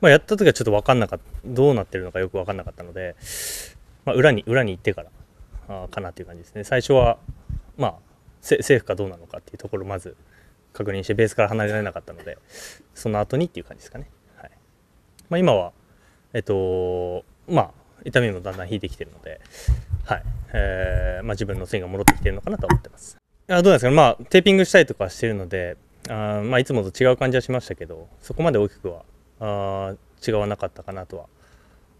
まあ、やった時はちょっと分かんなかった、どうなってるのかよく分かんなかったので、まあ、裏に、裏に行ってからあかなという感じですね。最初は、まあ、政府かどうなのかっていうところをまず確認して、ベースから離れられなかったので、その後にっていう感じですかね。はいまあ、今は、えっと、まあ、痛みもだんだん引いてきてるので、はいえーまあ、自分のスイングが戻ってきてるのかなと思ってます。あどうなんですか、まあ、テーピングしたりとかしてるので、あまあ、いつもと違う感じはしましたけど、そこまで大きくはあ違わなかったかなとは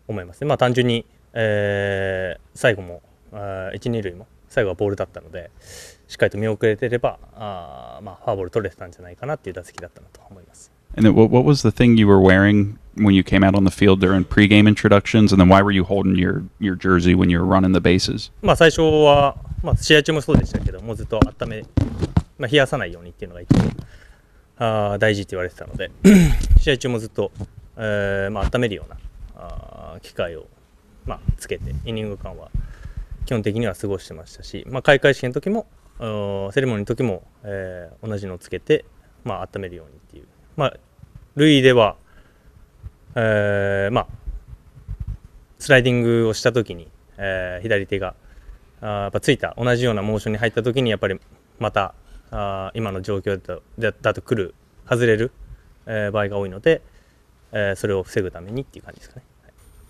思いますね。まあ、単純に、えー、最後も一二塁も最後はボールだったのでしっかりと見送れてればあ、まあ、ファーボール取れてたんじゃないかなっていう打席だったなと思います。And then what, what was the thing you were wearing when you came out on the field during pregame introductions? And then why were you holding your, your jersey when you were running the bases? まあ最初は、まあ、試合中もそうでしたけど、もうずっと温め、まあ、冷やさないようにっていうのが一番あ大事って言われてたので試合中もずっと、えーまあ温めるようなあ機会を、まあ、つけてイニング間は基本的には過ごしてましたし、まあ、開会式の時もセレモニーの時も、えー、同じのをつけて、まあ温めるようにっていう、まあ、類では、えーまあ、スライディングをした時に、えー、左手があやっぱついた同じようなモーションに入った時にやっぱりまたあ今の状況だとだと来る外れるえ場合が多いので、えそれを防ぐためにっていう感じですかね。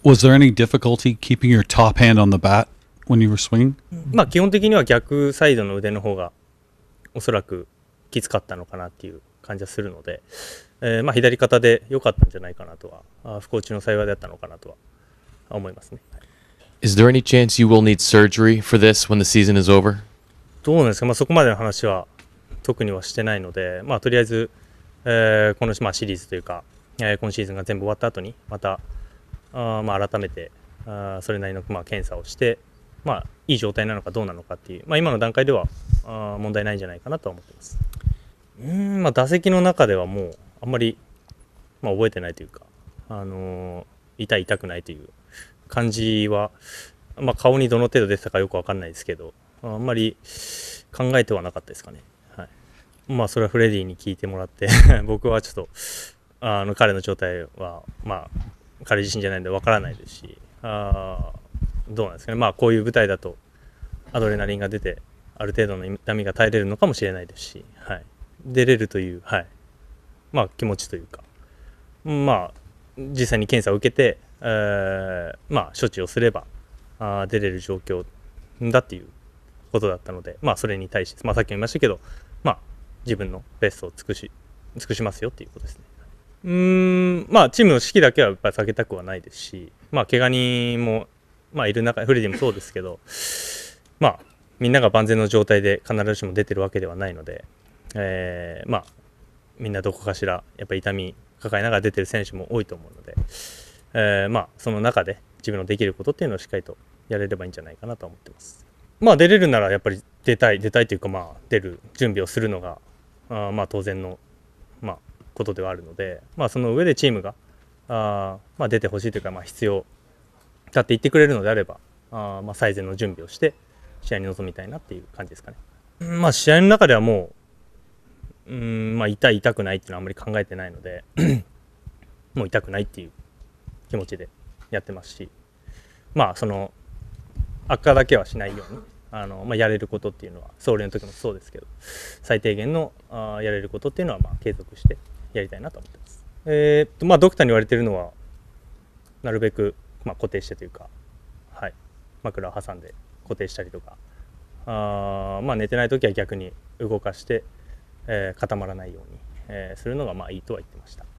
Was there any difficulty keeping your top hand on the bat when you were swinging? まあ基本的には逆サイドの腕の方がおそらくきつかったのかなっていう感じはするので、えー、まあ左肩で良かったんじゃないかなとは、不幸中の幸いだったのかなとは思いますね。Is there any chance you will need surgery for this when the season is over? どうなんですか、まあ、そこまでの話は特にはしてないので、まあ、とりあえず、えー、この、まあ、シリーズというか、えー、今シーズンが全部終わった後にまたあ、まあ、改めてあそれなりの、まあ、検査をして、まあ、いい状態なのかどうなのかっていう、まあ、今の段階ではあ問題ないんじゃないかなとは思ってます。うんまあ、打席の中ではもうあんまり、まあ、覚えてないというか、あのー、痛い痛くないという感じは、まあ、顔にどの程度出てたかよく分かんないですけどあんまり考えてはなかったですかね。まあそれはフレディに聞いてもらって 僕はちょっとあの彼の状態はまあ彼自身じゃないんでわからないですしあどうなんですかねまあこういう舞台だとアドレナリンが出てある程度の痛みが耐えれるのかもしれないですし、はい、出れるという、はい、まあ気持ちというかまあ実際に検査を受けて、えー、まあ処置をすればあ出れる状況だっていうことだったのでまあそれに対して、まあ、さっきも言いましたけど自分のベストを尽くし尽くしますよっていうことですね。うんまあチームの士気だけはやっぱり避けたくはないですし、まあ、怪我人も、まあ、いる中フレディもそうですけど、まあ、みんなが万全の状態で必ずしも出てるわけではないので、えー、まあ、みんなどこかしらやっぱ痛み抱えながら出てる選手も多いと思うので、えー、まあ、その中で自分のできることっていうのをしっかりとやれればいいんじゃないかなと思ってます。まあ、出れるならやっぱり出たい出たいというか、まあ、出る準備をするのがあまあ当然の、まあ、ことではあるので、まあ、その上でチームがあー、まあ、出てほしいというか、まあ、必要だって言ってくれるのであればあまあ最善の準備をして試合に臨みたいなっていう感じですかね。まあ、試合の中ではもううんまあ、痛い、痛くないっていうのはあんまり考えてないので もう痛くないっていう気持ちでやってますし、まあ、その悪化だけはしないようにあの、まあ、やれることっていうのは総理の時もそうですけど最低限のあやれることっていうのはまあ継続してやりたいなと思ってます。えー、っとまあドクターに言われてるのはなるべく、まあ、固定してというか、はい、枕を挟んで固定したりとかあ、まあ、寝てない時は逆に動かして、えー、固まらないように、えー、するのがまあいいとは言ってました。